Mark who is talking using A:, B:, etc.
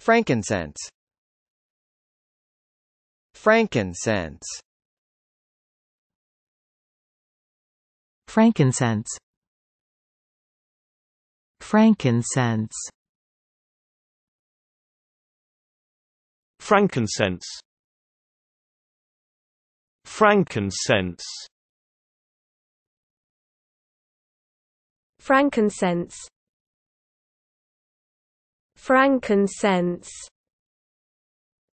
A: Frankincense Frankincense Frankincense Frankincense Frankincense Frankincense Frankincense frankincense